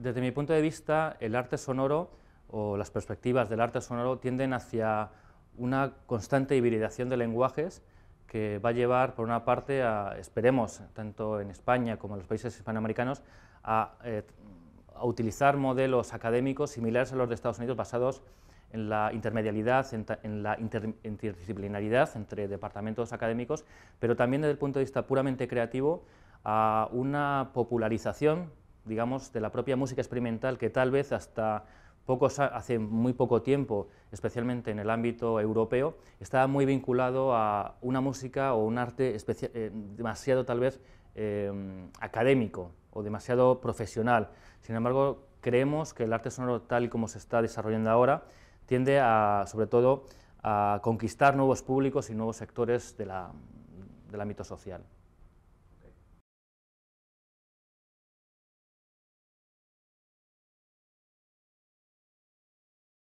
Desde mi punto de vista, el arte sonoro o las perspectivas del arte sonoro tienden hacia una constante hibridación de lenguajes que va a llevar, por una parte, a, esperemos, tanto en España como en los países hispanoamericanos, a, eh, utilizar modelos académicos similares a los de Estados Unidos basados en la intermedialidad, en, la interdisciplinaridad entre departamentos académicos, pero también desde el punto de vista puramente creativo, a una popularización de la propia música experimental que tal vez hasta hace muy poco tiempo, especialmente en el ámbito europeo, estaba muy vinculado a una música o un arte eh, demasiado tal vez eh, académico o demasiado profesional. Sin embargo, creemos que el arte sonoro tal y como se está desarrollando ahora tiende sobre todo, a conquistar nuevos públicos y nuevos sectores del ámbito social.